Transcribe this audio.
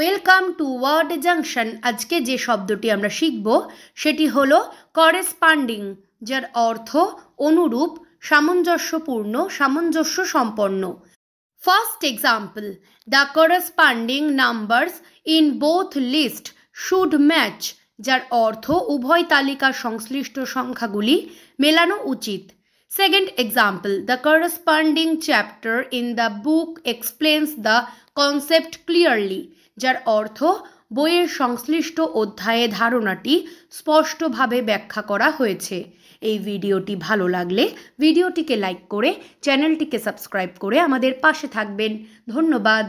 welcome to word junction আজকে যে শব্দটি আমরা শিখব সেটি হলো করেসপান্ডিং যার অর্থ অনুরূপ সামঞ্জস্যপূর্ণ সামঞ্জস্য সম্পন্ন first example the corresponding numbers in both list should match যার অর্থ উভয় তালিকার সংশ্লিষ্ট সংখ্যাগুলি মেলানো উচিত second example the corresponding chapter in the book explains the concept clearly যার অর্থ বইয়ের সংশ্লিষ্ট অধ্যায়ে ধারণাটি স্পষ্টভাবে ব্যাখ্যা করা হয়েছে এই ভিডিওটি ভালো লাগলে ভিডিওটিকে লাইক করে চ্যানেলটিকে সাবস্ক্রাইব করে আমাদের পাশে থাকবেন ধন্যবাদ